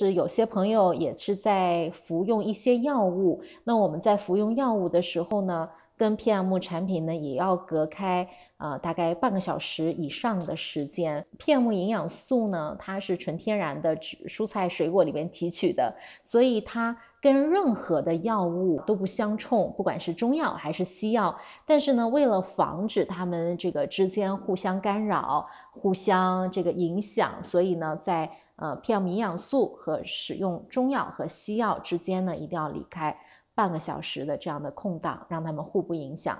是有些朋友也是在服用一些药物，那我们在服用药物的时候呢，跟 PM 产品呢也要隔开啊，大概半个小时以上的时间。PM 营养素呢，它是纯天然的，蔬菜水果里面提取的，所以它跟任何的药物都不相冲，不管是中药还是西药。但是呢，为了防止它们这个之间互相干扰、互相这个影响，所以呢，在。呃，片营养素和使用中药和西药之间呢，一定要离开半个小时的这样的空档，让他们互不影响。